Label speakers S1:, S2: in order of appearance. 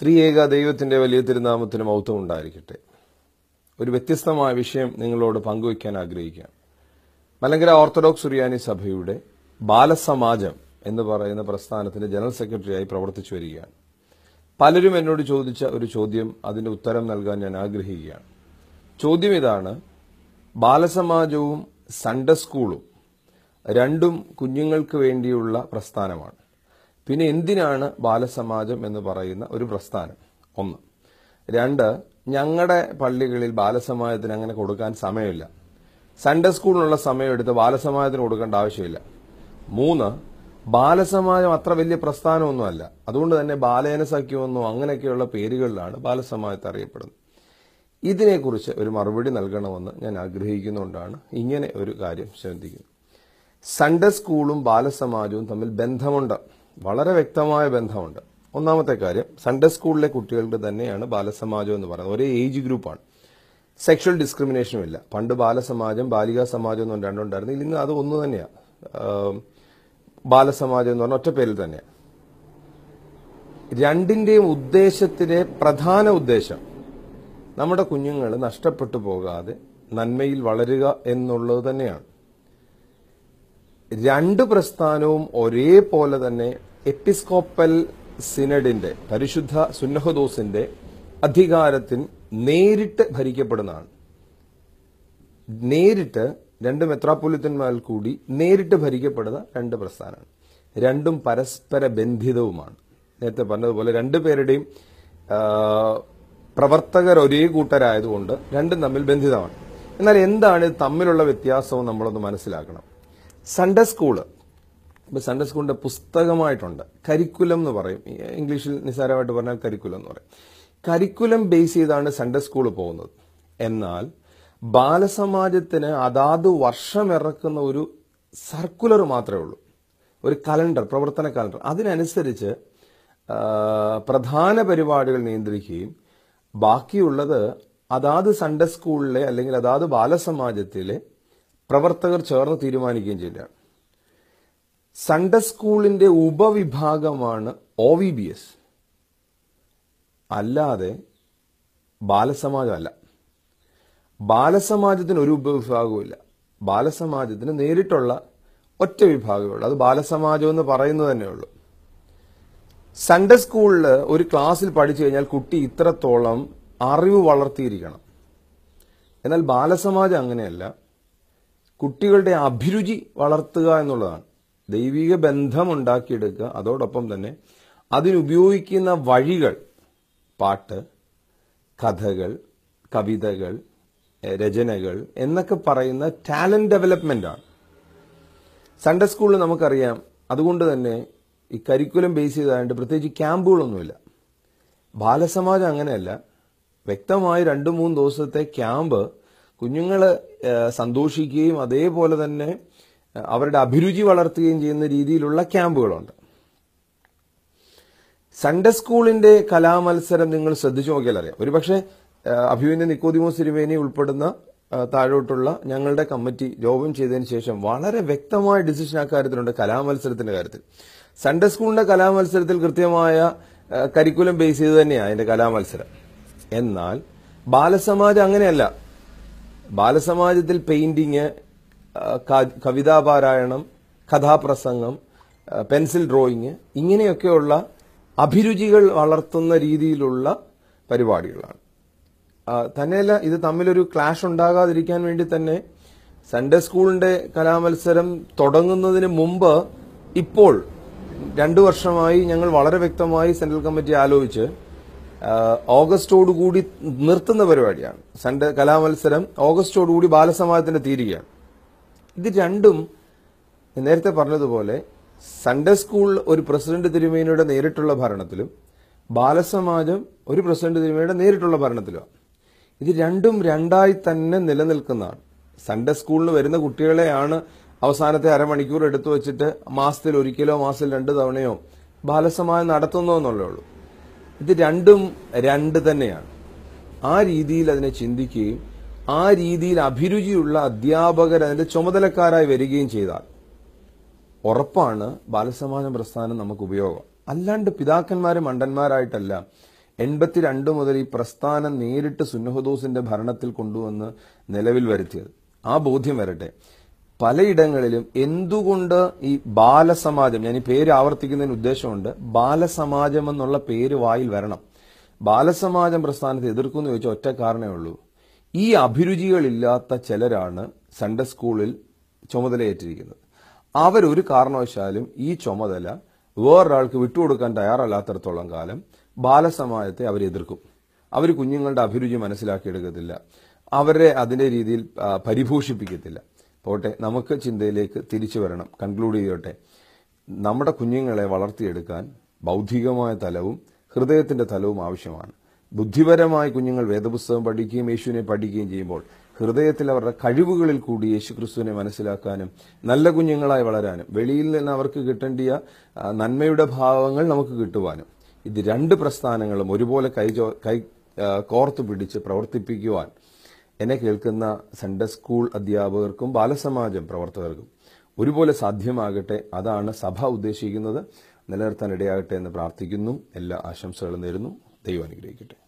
S1: ത്രിയേക ദൈവത്തിൻ്റെ വലിയ തിരുനാമത്തിന് മൗത്വം ഉണ്ടായിരിക്കട്ടെ ഒരു വ്യത്യസ്തമായ വിഷയം നിങ്ങളോട് പങ്കുവയ്ക്കാൻ ആഗ്രഹിക്കാം മലങ്കര ഓർത്തഡോക്സ് സുറിയാനി സഭയുടെ ബാലസമാജം എന്ന് പറയുന്ന പ്രസ്ഥാനത്തിന്റെ ജനറൽ സെക്രട്ടറിയായി പ്രവർത്തിച്ചു വരികയാണ് പലരും എന്നോട് ചോദിച്ച ഒരു ചോദ്യം അതിന്റെ ഉത്തരം നൽകാൻ ഞാൻ ആഗ്രഹിക്കുകയാണ് ചോദ്യം ഇതാണ് ബാലസമാജവും സൺഡേ സ്കൂളും രണ്ടും കുഞ്ഞുങ്ങൾക്ക് വേണ്ടിയുള്ള പ്രസ്ഥാനമാണ് പിന്നെ എന്തിനാണ് ബാലസമാജം എന്ന് പറയുന്ന ഒരു പ്രസ്ഥാനം ഒന്ന് രണ്ട് ഞങ്ങളുടെ പള്ളികളിൽ ബാലസമാജത്തിന് അങ്ങനെ കൊടുക്കാൻ സമയമില്ല സൺഡേ സ്കൂളിനുള്ള സമയം എടുത്ത് ബാലസമാജത്തിന് കൊടുക്കേണ്ട ആവശ്യമില്ല മൂന്ന് ബാലസമാജം അത്ര വലിയ പ്രസ്ഥാനമൊന്നുമല്ല അതുകൊണ്ട് തന്നെ ബാലേന സഖ്യമെന്നോ അങ്ങനെയൊക്കെയുള്ള പേരുകളിലാണ് ബാലസമാജത്തെ അറിയപ്പെടുന്നത് ഇതിനെക്കുറിച്ച് ഒരു മറുപടി നൽകണമെന്ന് ഞാൻ ആഗ്രഹിക്കുന്നുകൊണ്ടാണ് ഇങ്ങനെ ഒരു കാര്യം ശ്രദ്ധിക്കുന്നത് സൺഡേ സ്കൂളും ബാലസമാജവും തമ്മിൽ ബന്ധമുണ്ട് വളരെ വ്യക്തമായ ബന്ധമുണ്ട് ഒന്നാമത്തെ കാര്യം സൺഡേ സ്കൂളിലെ കുട്ടികൾക്ക് തന്നെയാണ് ബാലസമാജം എന്ന് പറയുന്നത് ഒരേ ഏജ് ഗ്രൂപ്പാണ് സെക്ഷൽ ഡിസ്ക്രിമിനേഷനും ഇല്ല പണ്ട് ബാലസമാജം ബാലികാ സമാജം എന്ന് രണ്ടുണ്ടായിരുന്നു ഇന്ന് അത് ഒന്ന് തന്നെയാണ് ബാലസമാജം എന്ന് പറഞ്ഞ ഒറ്റ പേരിൽ തന്നെയാണ് രണ്ടിന്റെയും ഉദ്ദേശത്തിലെ പ്രധാന ഉദ്ദേശം നമ്മുടെ കുഞ്ഞുങ്ങൾ നഷ്ടപ്പെട്ടു പോകാതെ നന്മയിൽ വളരുക എന്നുള്ളത് തന്നെയാണ് രണ്ട് പ്രസ്ഥാനവും ഒരേപോലെ തന്നെ എപ്പിസ്കോപ്പൽ സിനഡിന്റെ പരിശുദ്ധ സുന്നഹദോസിന്റെ അധികാരത്തിൽ നേരിട്ട് ഭരിക്കപ്പെടുന്നതാണ് നേരിട്ട് രണ്ട് മെത്രാപ്പൊലിത്തന്മാർ കൂടി നേരിട്ട് ഭരിക്കപ്പെടുന്ന രണ്ട് പ്രസ്ഥാനമാണ് രണ്ടും പരസ്പര ബന്ധിതവുമാണ് നേരത്തെ പറഞ്ഞതുപോലെ രണ്ടുപേരുടെയും പ്രവർത്തകർ ഒരേ കൂട്ടരായതുകൊണ്ട് രണ്ടും തമ്മിൽ ബന്ധിതമാണ് എന്നാൽ എന്താണ് തമ്മിലുള്ള വ്യത്യാസവും നമ്മളൊന്ന് മനസ്സിലാക്കണം സൺഡേ സ്കൂള് ഇപ്പോൾ സൺഡേ സ്കൂളിൻ്റെ പുസ്തകമായിട്ടുണ്ട് കരിക്കുലം എന്ന് പറയും ഇംഗ്ലീഷിൽ നിസാരമായിട്ട് പറഞ്ഞാൽ കരിക്കുലം എന്ന് പറയും കരിക്കുലം ബേസ് ചെയ്താണ് സൺഡേ സ്കൂൾ പോകുന്നത് എന്നാൽ ബാലസമാജത്തിന് അതാത് വർഷം ഇറക്കുന്ന ഒരു സർക്കുലർ മാത്രമേ ഉള്ളൂ ഒരു കലണ്ടർ പ്രവർത്തന കലണ്ടർ അതിനനുസരിച്ച് പ്രധാന പരിപാടികൾ നിയന്ത്രിക്കുകയും ബാക്കിയുള്ളത് അതാത് സൺഡേ സ്കൂളിലെ അല്ലെങ്കിൽ അതാത് ബാലസമാജത്തിലെ പ്രവർത്തകർ ചേർന്ന് തീരുമാനിക്കുകയും ചെയ്യുകയാണ് സൺഡേ സ്കൂളിന്റെ ഉപവിഭാഗമാണ് ഒ വി ബി എസ് അല്ലാതെ ബാലസമാജമല്ല ബാലസമാജത്തിന് ഒരു ഉപവിഭാഗവുമില്ല ബാലസമാജത്തിന് നേരിട്ടുള്ള ഒറ്റ വിഭാഗമേ ഉള്ളൂ അത് ബാലസമാജം എന്ന് പറയുന്നത് തന്നെ ഉള്ളൂ സൺഡേ സ്കൂളിൽ ഒരു ക്ലാസ്സിൽ പഠിച്ചു കഴിഞ്ഞാൽ കുട്ടി ഇത്രത്തോളം അറിവ് വളർത്തിയിരിക്കണം എന്നാൽ ബാലസമാജം അങ്ങനെയല്ല കുട്ടികളുടെ അഭിരുചി വളർത്തുക എന്നുള്ളതാണ് ദൈവിക ബന്ധമുണ്ടാക്കിയെടുക്കുക അതോടൊപ്പം തന്നെ അതിനുപയോഗിക്കുന്ന വഴികൾ പാട്ട് കഥകൾ കവിതകൾ രചനകൾ എന്നൊക്കെ പറയുന്ന ടാലൻറ്റ് ഡെവലപ്മെൻ്റാണ് സൺഡേ സ്കൂളിൽ നമുക്കറിയാം അതുകൊണ്ട് തന്നെ ഈ കരിക്കുലം ബേസ് ചെയ്തായിട്ട് പ്രത്യേകിച്ച് ക്യാമ്പുകളൊന്നുമില്ല ബാലസമാജം അങ്ങനെയല്ല വ്യക്തമായി രണ്ട് മൂന്ന് ദിവസത്തെ ക്യാമ്പ് കുഞ്ഞുങ്ങൾ സന്തോഷിക്കുകയും അതേപോലെ തന്നെ അവരുടെ അഭിരുചി വളർത്തുകയും ചെയ്യുന്ന രീതിയിലുള്ള ക്യാമ്പുകളുണ്ട് സൺഡേ സ്കൂളിന്റെ കലാമത്സരം നിങ്ങൾ ശ്രദ്ധിച്ചു നോക്കിയാൽ അറിയാം ഒരുപക്ഷെ അഭിവിന്ദ്യ നിക്കോദിമോസ് തിരുവേനി ഉൾപ്പെടുന്ന താഴോട്ടുള്ള ഞങ്ങളുടെ കമ്മിറ്റി ജോബം ചെയ്തതിന് ശേഷം വളരെ വ്യക്തമായ ഡിസിഷൻ അക്കാര്യത്തിലുണ്ട് കലാമത്സരത്തിന്റെ കാര്യത്തിൽ സൺഡേ സ്കൂളിന്റെ കലാമത്സരത്തിൽ കൃത്യമായ കരിക്കുലം ബേസ് ചെയ്ത് തന്നെയാണ് അതിന്റെ കലാമത്സരം എന്നാൽ ബാലസമാജം അങ്ങനെയല്ല ബാലസമാജത്തിൽ പെയിന്റിങ് കവിതാപാരായണം കഥാപ്രസംഗം പെൻസിൽ ഡ്രോയിങ് ഇങ്ങനെയൊക്കെയുള്ള അഭിരുചികൾ വളർത്തുന്ന രീതിയിലുള്ള പരിപാടികളാണ് തന്നെയല്ല ഇത് തമ്മിലൊരു ക്ലാഷ് ഉണ്ടാകാതിരിക്കാൻ വേണ്ടി തന്നെ സൺഡേ സ്കൂളിന്റെ കലാമത്സരം തുടങ്ങുന്നതിന് മുമ്പ് ഇപ്പോൾ രണ്ടു വർഷമായി ഞങ്ങൾ വളരെ വ്യക്തമായി സെൻട്രൽ കമ്മിറ്റി ആലോചിച്ച് ഓഗസ്റ്റോടുകൂടി നിർത്തുന്ന പരിപാടിയാണ് സൺഡേ കലാമത്സരം ഓഗസ്റ്റോടുകൂടി ബാലസമാജത്തിന്റെ തീരുകയാണ് ഇത് രണ്ടും നേരത്തെ പറഞ്ഞതുപോലെ സൺഡേ സ്കൂൾ ഒരു പ്രസിഡന്റ് തിരുമേനിയുടെ നേരിട്ടുള്ള ഭരണത്തിലും ബാലസമാജം ഒരു പ്രസിഡന്റ് തിരുമേനിയുടെ നേരിട്ടുള്ള ഭരണത്തിലുമാണ് ഇത് രണ്ടും രണ്ടായി തന്നെ നിലനിൽക്കുന്നതാണ് സൺഡേ സ്കൂളിൽ വരുന്ന കുട്ടികളെയാണ് അവസാനത്തെ അരമണിക്കൂർ എടുത്തു വെച്ചിട്ട് മാസത്തിൽ ഒരിക്കലോ മാസത്തിൽ രണ്ട് തവണയോ ബാലസമാജം നടത്തുന്നോ എന്നുള്ളേ ഉള്ളൂ ഇത് രണ്ടും രണ്ട് തന്നെയാണ് ആ രീതിയിൽ അതിനെ ചിന്തിക്കുകയും ആ രീതിയിൽ അഭിരുചിയുള്ള അധ്യാപകർ അതിന്റെ ചുമതലക്കാരായി വരികയും ചെയ്താൽ ഉറപ്പാണ് ബാലസമാജം പ്രസ്ഥാനം നമുക്ക് ഉപയോഗം അല്ലാണ്ട് പിതാക്കന്മാരും മണ്ടന്മാരായിട്ടല്ല എൺപത്തിരണ്ട് മുതൽ ഈ പ്രസ്ഥാനം നേരിട്ട് സുന്നഹദോസിന്റെ ഭരണത്തിൽ കൊണ്ടുവന്ന് നിലവിൽ വരുത്തിയത് ആ ബോധ്യം വരട്ടെ പലയിടങ്ങളിലും എന്തുകൊണ്ട് ഈ ബാലസമാജം ഞാൻ ഈ പേര് ആവർത്തിക്കുന്നതിന് ഉദ്ദേശമുണ്ട് ബാലസമാജം എന്നുള്ള പേര് വായിൽ വരണം ബാലസമാജം പ്രസ്ഥാനത്തെ എതിർക്കുമെന്ന് ചോദിച്ചാൽ ഒറ്റ കാരണമേ ഉള്ളൂ ഈ അഭിരുചികളില്ലാത്ത ചിലരാണ് സൺഡെ സ്കൂളിൽ ചുമതലയേറ്റിരിക്കുന്നത് അവരൊരു കാരണവശാലും ഈ ചുമതല വേറൊരാൾക്ക് വിട്ടുകൊടുക്കാൻ തയ്യാറല്ലാത്തടത്തോളം കാലം ബാലസമാജത്തെ അവരെതിർക്കും അവർ കുഞ്ഞുങ്ങളുടെ അഭിരുചി മനസ്സിലാക്കിയെടുക്കത്തില്ല അവരെ അതിൻ്റെ രീതിയിൽ പരിഭൂഷിപ്പിക്കത്തില്ല പോട്ടെ നമുക്ക് ചിന്തയിലേക്ക് തിരിച്ചു വരണം കൺക്ലൂഡ് ചെയ്യട്ടെ നമ്മുടെ കുഞ്ഞുങ്ങളെ വളർത്തിയെടുക്കാൻ ബൗദ്ധികമായ തലവും ഹൃദയത്തിൻ്റെ തലവും ആവശ്യമാണ് ബുദ്ധിപരമായി കുഞ്ഞുങ്ങൾ വേദപുസ്തകം പഠിക്കുകയും യേശുവിനെ പഠിക്കുകയും ചെയ്യുമ്പോൾ ഹൃദയത്തിൽ അവരുടെ കഴിവുകളിൽ കൂടി യേശുക്രിസ്തുവിനെ മനസ്സിലാക്കാനും നല്ല കുഞ്ഞുങ്ങളായി വളരാനും വെളിയിൽ നിന്ന് അവർക്ക് കിട്ടേണ്ടിയ നന്മയുടെ ഭാവങ്ങൾ നമുക്ക് കിട്ടുവാനും ഇത് രണ്ട് പ്രസ്ഥാനങ്ങളും ഒരുപോലെ കൈ കൈ കോർത്തു പിടിച്ച് പ്രവർത്തിപ്പിക്കുവാൻ എന്നെ കേൾക്കുന്ന സൺഡേ സ്കൂൾ അധ്യാപകർക്കും ബാലസമാജം പ്രവർത്തകർക്കും ഒരുപോലെ സാധ്യമാകട്ടെ അതാണ് സഭ ഉദ്ദേശിക്കുന്നത് നിലനിർത്താൻ ഇടയാകട്ടെ എന്ന് പ്രാർത്ഥിക്കുന്നു എല്ലാ ആശംസകളും നേരുന്നു ദൈവം അനുഗ്രഹിക്കട്ടെ